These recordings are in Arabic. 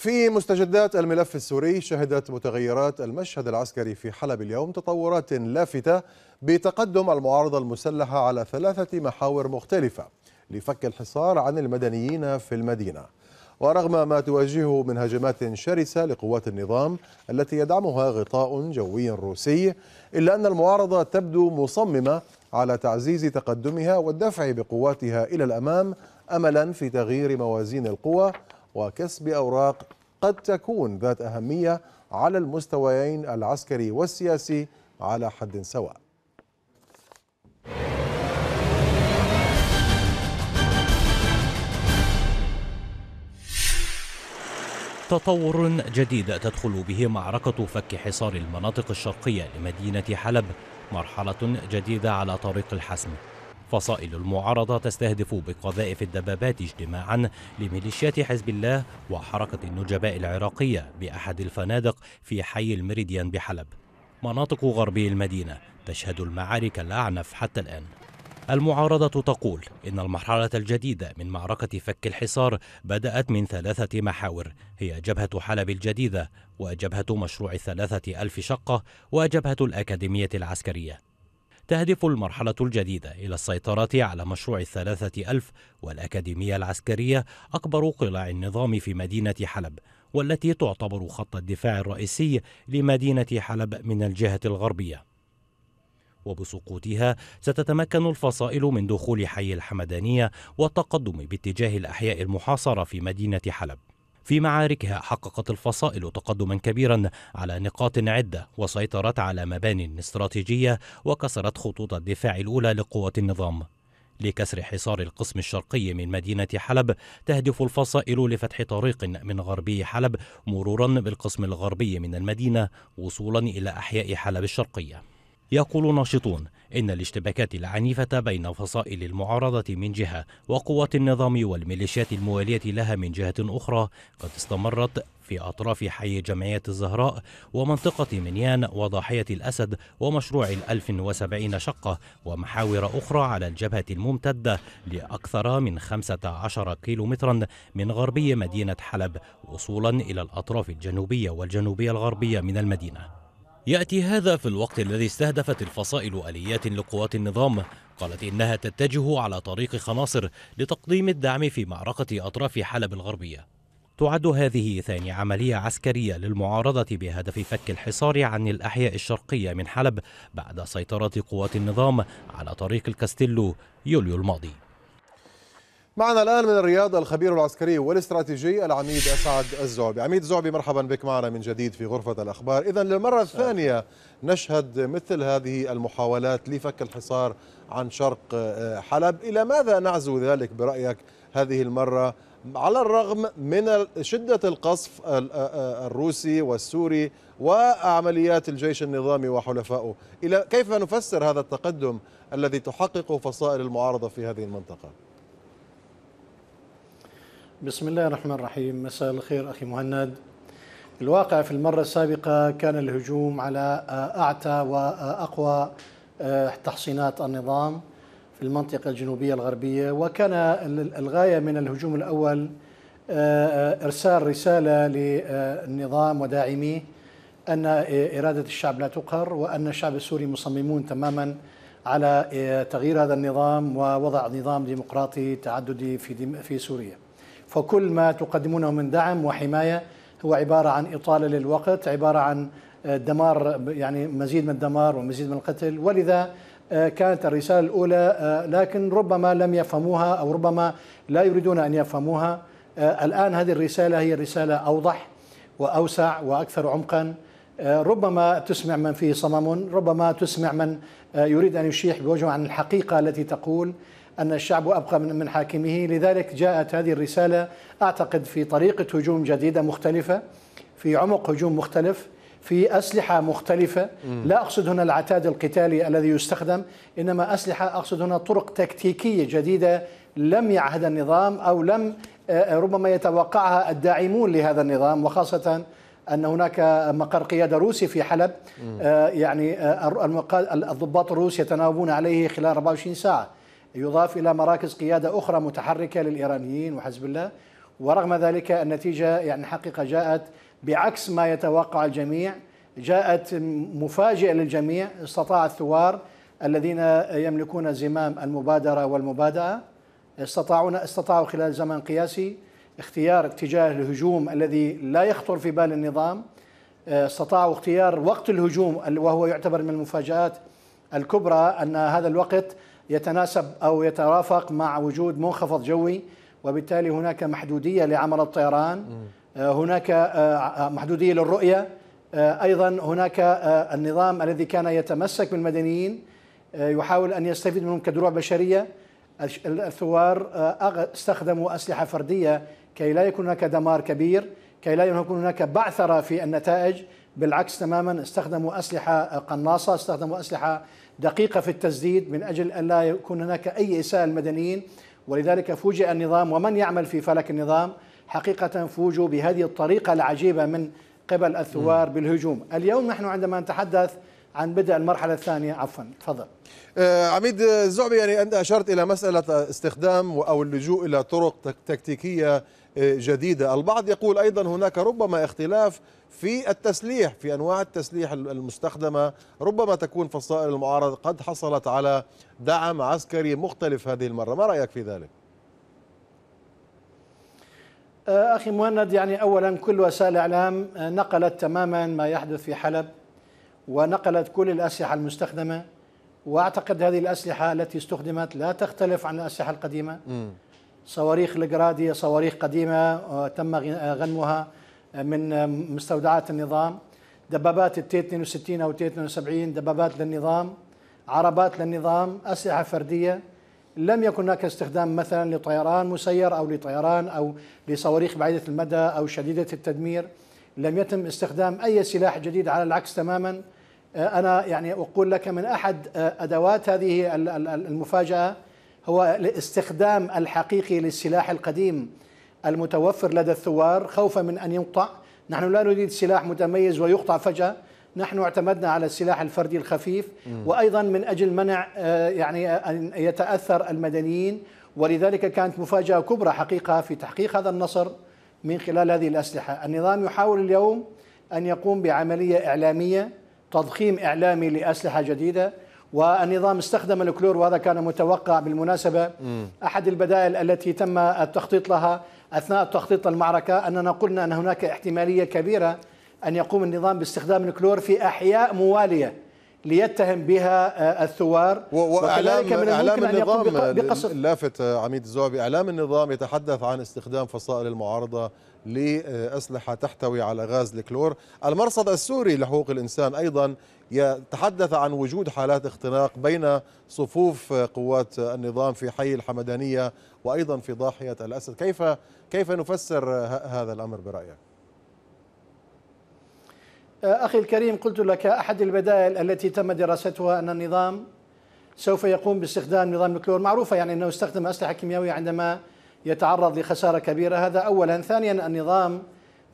في مستجدات الملف السوري شهدت متغيرات المشهد العسكري في حلب اليوم تطورات لافتة بتقدم المعارضة المسلحة على ثلاثة محاور مختلفة لفك الحصار عن المدنيين في المدينة ورغم ما تواجهه من هجمات شرسة لقوات النظام التي يدعمها غطاء جوي روسي إلا أن المعارضة تبدو مصممة على تعزيز تقدمها والدفع بقواتها إلى الأمام أملا في تغيير موازين القوى وكسب أوراق قد تكون ذات أهمية على المستويين العسكري والسياسي على حد سواء تطور جديد تدخل به معركة فك حصار المناطق الشرقية لمدينة حلب مرحلة جديدة على طريق الحسم فصائل المعارضة تستهدف بقذائف الدبابات اجتماعا لميليشيات حزب الله وحركة النجباء العراقية بأحد الفنادق في حي الميريديان بحلب مناطق غربي المدينة تشهد المعارك الأعنف حتى الآن المعارضة تقول إن المرحلة الجديدة من معركة فك الحصار بدأت من ثلاثة محاور هي جبهة حلب الجديدة وجبهة مشروع ثلاثة ألف شقة وجبهة الأكاديمية العسكرية تهدف المرحلة الجديدة إلى السيطرة على مشروع الثلاثة ألف والأكاديمية العسكرية أكبر قلاع النظام في مدينة حلب والتي تعتبر خط الدفاع الرئيسي لمدينة حلب من الجهة الغربية وبسقوطها ستتمكن الفصائل من دخول حي الحمدانية والتقدم باتجاه الأحياء المحاصرة في مدينة حلب في معاركها حققت الفصائل تقدما كبيرا على نقاط عدة وسيطرت على مبان استراتيجية وكسرت خطوط الدفاع الأولى لقوات النظام لكسر حصار القسم الشرقي من مدينة حلب تهدف الفصائل لفتح طريق من غربي حلب مرورا بالقسم الغربي من المدينة وصولا إلى أحياء حلب الشرقية يقول ناشطون إن الاشتباكات العنيفة بين فصائل المعارضة من جهة وقوات النظام والميليشيات الموالية لها من جهة أخرى قد استمرت في أطراف حي جمعية الزهراء ومنطقة منيان وضاحية الأسد ومشروع الألف وسبعين شقة ومحاور أخرى على الجبهة الممتدة لأكثر من 15 كيلومترا من غربي مدينة حلب وصولا إلى الأطراف الجنوبية والجنوبية الغربية من المدينة يأتي هذا في الوقت الذي استهدفت الفصائل آليات لقوات النظام قالت إنها تتجه على طريق خناصر لتقديم الدعم في معركة أطراف حلب الغربية تعد هذه ثاني عملية عسكرية للمعارضة بهدف فك الحصار عن الأحياء الشرقية من حلب بعد سيطرة قوات النظام على طريق الكاستيلو يوليو الماضي معنا الآن من الرياض الخبير العسكري والاستراتيجي العميد أسعد الزعبي عميد زعبي مرحبا بك معنا من جديد في غرفة الأخبار إذا للمرة الثانية نشهد مثل هذه المحاولات لفك الحصار عن شرق آه، حلب إلى ماذا نعزو ذلك برأيك هذه المرة على الرغم من شدة القصف آه، آه، الروسي والسوري وعمليات الجيش النظامي وحلفائه إلى كيف نفسر هذا التقدم الذي تحققه فصائل المعارضة في هذه المنطقة؟ بسم الله الرحمن الرحيم مساء الخير أخي مهند الواقع في المرة السابقة كان الهجوم على أعتى وأقوى آه، تحصينات النظام في المنطقة الجنوبية الغربية وكان الغاية من الهجوم الأول آه، إرسال رسالة للنظام وداعميه أن إرادة الشعب لا تقهر وأن الشعب السوري مصممون تماما على آه، تغيير هذا النظام ووضع نظام ديمقراطي تعددي في في سوريا. فكل ما تقدمونه من دعم وحماية هو عبارة عن إطالة للوقت عبارة عن آه، دمار يعني مزيد من الدمار ومزيد من القتل ولذا آه، كانت الرسالة الأولى آه، لكن ربما لم يفهموها أو ربما لا يريدون أن يفهموها الآن هذه الرسالة هي رسالة أوضح وأوسع وأكثر عمقا ربما تسمع من فيه صمم ربما تسمع من يريد أن يشيح بوجهه عن الحقيقة التي تقول أن الشعب أبقى من حاكمه لذلك جاءت هذه الرسالة أعتقد في طريقة هجوم جديدة مختلفة في عمق هجوم مختلف في أسلحة مختلفة لا أقصد هنا العتاد القتالي الذي يستخدم إنما أسلحة أقصد هنا طرق تكتيكية جديدة لم يعهد النظام أو لم آه، آه، ربما يتوقعها الداعمون لهذا النظام وخاصة أن هناك مقر قيادة روسي في حلب آه، يعني الضباط الروس يتناوبون عليه خلال 24 ساعة يضاف إلى مراكز قيادة أخرى متحركة للإيرانيين وحزب الله ورغم ذلك النتيجة يعني حقيقة جاءت بعكس ما يتوقع الجميع جاءت مفاجئة للجميع استطاع الثوار الذين يملكون زمام المبادرة والمبادئة استطاعون استطاعوا خلال زمن قياسي اختيار اتجاه الهجوم الذي لا يخطر في بال النظام استطاعوا اختيار وقت الهجوم وهو يعتبر من المفاجآت الكبرى أن هذا الوقت يتناسب أو يترافق مع وجود منخفض جوي وبالتالي هناك محدودية لعمل الطيران آه، هناك آه، آه، محدودية للرؤية أيضا هناك النظام الذي كان يتمسك بالمدنيين يحاول أن يستفيد منهم كدروع بشرية الثوار استخدموا أسلحة فردية كي لا يكون هناك دمار كبير كي لا يكون هناك بعثرة في النتائج بالعكس تماما استخدموا أسلحة قناصة استخدموا أسلحة دقيقة في التسديد من أجل أن لا يكون هناك أي إساءة للمدنيين ولذلك فوجئ النظام ومن يعمل في فلك النظام حقيقة فوجوا بهذه الطريقة العجيبة من قبل الثوار بالهجوم اليوم نحن عندما نتحدث عن بدء المرحلة الثانية عفوا تفضل آه، عميد الزعبي آه، يعني أنت أشرت إلى مسألة استخدام أو اللجوء إلى طرق تكتيكية آه، جديدة البعض يقول أيضا هناك ربما اختلاف في التسليح في أنواع التسليح المستخدمة ربما تكون فصائل المعارضة قد حصلت على دعم عسكري مختلف هذه المرة ما رأيك في ذلك؟ أخي مهند يعني أولا كل وسائل الإعلام نقلت تماما ما يحدث في حلب ونقلت كل الأسلحة المستخدمة وأعتقد هذه الأسلحة التي استخدمت لا تختلف عن الأسلحة القديمة م. صواريخ الجرادية صواريخ قديمة تم غنمها من آه، مستودعات النظام دبابات التي 62 او تي 72 دبابات للنظام عربات للنظام اسلحه فرديه لم يكن هناك استخدام مثلا لطيران مسير او لطيران او لصواريخ بعيده المدى او شديده التدمير لم يتم استخدام اي سلاح جديد على العكس تماما آه، انا يعني اقول لك من احد آه، ادوات هذه المفاجاه هو الاستخدام الحقيقي للسلاح القديم المتوفر لدى الثوار خوفا من أن يقطع نحن لا نريد سلاح متميز ويقطع فجأة نحن اعتمدنا على السلاح الفردي الخفيف وأيضا من أجل منع آه، يعني آه، أن يتأثر المدنيين ولذلك كانت مفاجأة كبرى حقيقة في تحقيق هذا النصر من خلال هذه الأسلحة النظام يحاول اليوم أن يقوم بعملية إعلامية تضخيم إعلامي لأسلحة جديدة والنظام استخدم الكلور وهذا كان متوقع بالمناسبة أحد البدائل التي تم التخطيط لها اثناء تخطيط المعركه اننا قلنا ان هناك احتماليه كبيره ان يقوم النظام باستخدام الكلور في احياء مواليه ليتهم بها آه، الثوار وكذلك من الممكن أن يقوم بقصف اللافت عميد الزعبي إعلام النظام يتحدث عن استخدام فصائل المعارضة لأسلحة تحتوي على غاز الكلور المرصد السوري لحقوق الإنسان أيضا يتحدث عن وجود حالات اختناق بين صفوف قوات النظام في حي الحمدانية وأيضا في ضاحية الأسد كيف, كيف نفسر هذا الأمر برأيك؟ أخي الكريم قلت لك أحد البدائل التي تم دراستها أن النظام سوف يقوم باستخدام نظام الكلور معروفة يعني أنه استخدم أسلحة كيميائية عندما يتعرض لخسارة كبيرة هذا أولا ثانيا النظام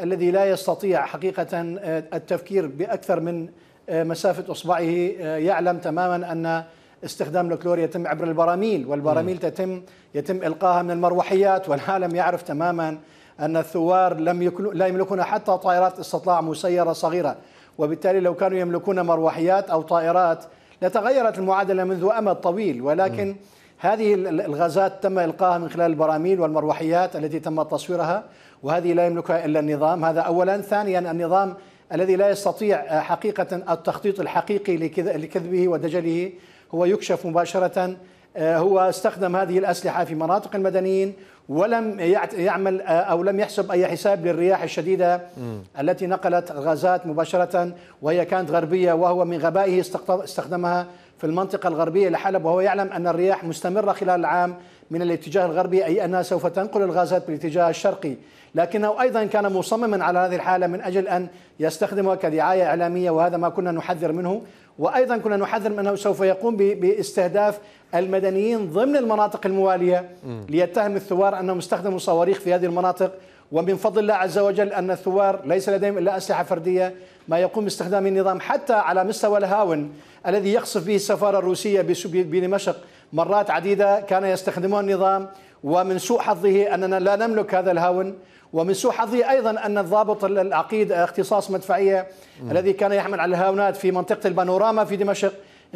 الذي لا يستطيع حقيقة آه، التفكير بأكثر من آه، مسافة إصبعه آه، يعلم تماما أن استخدام الكلور يتم عبر البراميل والبراميل تتم يتم إلقاها من المروحيات والعالم يعرف تماما أن الثوار لم لا يملكون حتى طائرات استطلاع مسيرة صغيرة وبالتالي لو كانوا يملكون مروحيات أو طائرات لتغيرت المعادلة منذ أمد طويل ولكن م. هذه الغازات تم إلقاها من خلال البراميل والمروحيات التي تم تصويرها وهذه لا يملكها إلا النظام هذا أولا ثانيا النظام الذي لا يستطيع آه، حقيقة التخطيط الحقيقي لكذبه ودجله هو يكشف مباشرة آه، هو استخدم هذه الأسلحة في مناطق المدنيين ولم يعمل آه، أو لم يحسب أي حساب للرياح الشديدة التي نقلت الغازات مباشرة وهي كانت غربية وهو من غبائه استخدمها في المنطقة الغربية لحلب وهو يعلم أن الرياح مستمرة خلال العام من الاتجاه الغربي أي أنها سوف تنقل الغازات بالاتجاه الشرقي لكنه أيضا كان مصمما على هذه الحالة من أجل أن يستخدمها كدعاية إعلامية وهذا ما كنا نحذر منه وأيضا كنا نحذر من أنه سوف يقوم باستهداف المدنيين ضمن المناطق الموالية ليتهم الثوار أنهم استخدموا صواريخ في هذه المناطق ومن فضل الله عز وجل أن الثوار ليس لديهم إلا أسلحة فردية ما يقوم باستخدام النظام حتى على مستوى الهاون الذي يقصف به السفارة الروسية بدمشق مرات عديدة كان يستخدمون النظام ومن سوء حظه أننا لا نملك هذا الهاون ومن سوء حظه ايضا ان الضابط العقيد اختصاص مدفعيه م. الذي كان يحمل على الهاونات في منطقه البانوراما في دمشق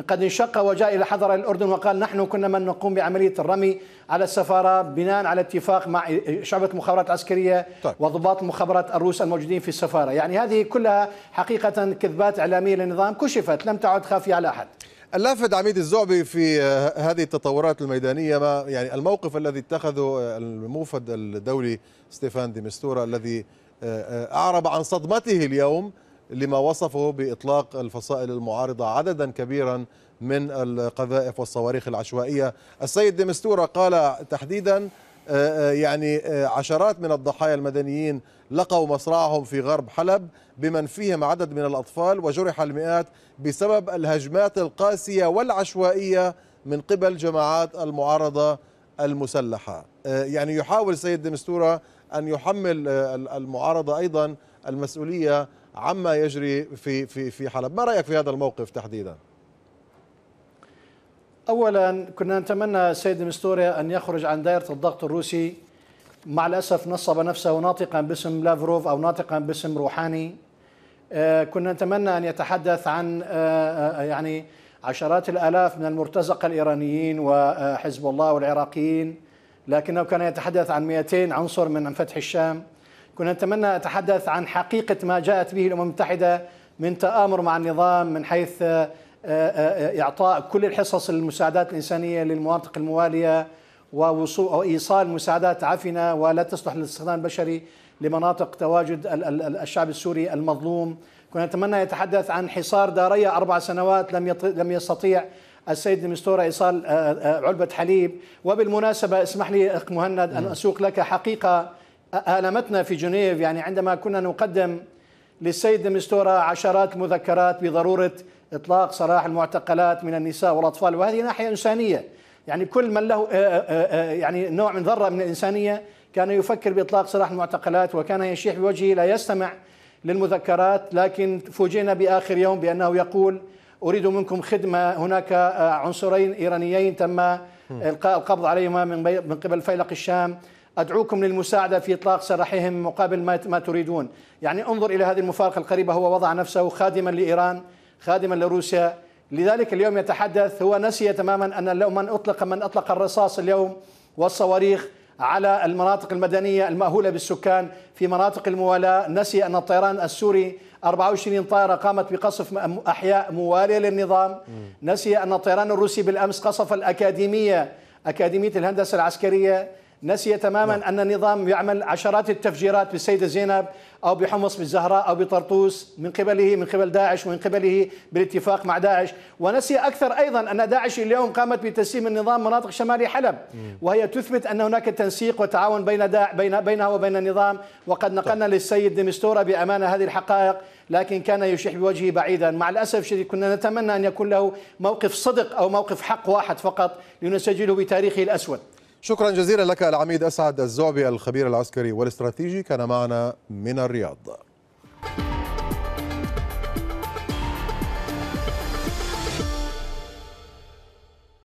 قد انشق وجاء إلى حضر الأردن وقال نحن كنا من نقوم بعملية الرمي على السفارة بناء على اتفاق مع شعبة المخابرات العسكرية طيب. وضباط المخابرات الروس الموجودين في السفارة يعني هذه كلها حقيقة كذبات إعلامية للنظام كشفت لم تعد خافية على أحد اللافت عميد الزعبي في هذه التطورات الميدانيه ما يعني الموقف الذي اتخذه الموفد الدولي ستيفان ديمستورا الذي آه، آه، اعرب عن صدمته اليوم لما وصفه باطلاق الفصائل المعارضه عددا كبيرا من القذائف والصواريخ العشوائيه، السيد ديمستورا قال تحديدا آه، آه، يعني آه، عشرات من الضحايا المدنيين لقوا مصرعهم في غرب حلب بمن فيهم عدد من الاطفال وجرح المئات بسبب الهجمات القاسيه والعشوائيه من قبل جماعات المعارضه المسلحه. يعني يحاول السيد ديمستورا ان يحمل المعارضه ايضا المسؤوليه عما يجري في في في حلب ما رايك في هذا الموقف تحديدا اولا كنا نتمنى السيد مستوريا ان يخرج عن دائره الضغط الروسي مع الاسف نصب نفسه ناطقا باسم لافروف او ناطقا باسم روحاني آه، كنا نتمنى ان يتحدث عن آه، آه، يعني عشرات الالاف من المرتزقه الايرانيين وحزب الله والعراقيين لكنه كان يتحدث عن 200 عنصر من فتح الشام كنا نتمنى أتحدث عن حقيقة ما جاءت به الأمم المتحدة من تآمر مع النظام من حيث آه، آه، آه، إعطاء كل الحصص المساعدات الإنسانية للمناطق الموالية ووصول أو إيصال مساعدات عفنة ولا تصلح للاستخدام البشري لمناطق تواجد الشعب السوري المظلوم كنا نتمنى يتحدث عن حصار دارية أربع سنوات لم لم يستطيع السيد المستورة إيصال علبة حليب وبالمناسبة اسمح لي أخ مهند أن نعم. أسوق لك حقيقة ألمتنا في جنيف يعني عندما كنا نقدم للسيد مستورة عشرات المذكرات بضرورة إطلاق سراح المعتقلات من النساء والأطفال وهذه ناحية إنسانية يعني كل من له آه، آه، آه، يعني نوع من ذرة من الإنسانية كان يفكر بإطلاق سراح المعتقلات وكان يشيح بوجهه لا يستمع للمذكرات لكن فوجئنا بآخر يوم بأنه يقول أريد منكم خدمة هناك عنصرين إيرانيين تم إلقاء القبض عليهما من قبل فيلق الشام أدعوكم للمساعدة في إطلاق سراحهم مقابل ما تريدون يعني انظر إلى هذه المفارقة القريبة هو وضع نفسه خادما لإيران خادما لروسيا لذلك اليوم يتحدث هو نسي تماما أن لو من أطلق من أطلق الرصاص اليوم والصواريخ على المناطق المدنية المأهولة بالسكان في مناطق الموالاة نسي أن الطيران السوري 24 طائرة قامت بقصف أحياء موالية للنظام نسي أن الطيران الروسي بالأمس قصف الأكاديمية أكاديمية الهندسة العسكرية نسي تماما نعم. أن النظام يعمل عشرات التفجيرات بالسيدة زينب أو بحمص بالزهراء أو بطرطوس من قبله من قبل داعش ومن قبله بالاتفاق مع داعش ونسي أكثر أيضا أن داعش اليوم قامت بتسليم النظام مناطق شمال حلب نعم. وهي تثبت أن هناك تنسيق وتعاون بين داع بين بينها وبين النظام وقد طيب. نقلنا طيب. للسيد ديمستورا بأمانة هذه الحقائق لكن كان يشيح بوجهه بعيدا مع الأسف الشديد كنا نتمنى أن يكون له موقف صدق أو موقف حق واحد فقط لنسجله بتاريخه الأسود شكرا جزيلا لك العميد أسعد الزعبي الخبير العسكري والاستراتيجي كان معنا من الرياض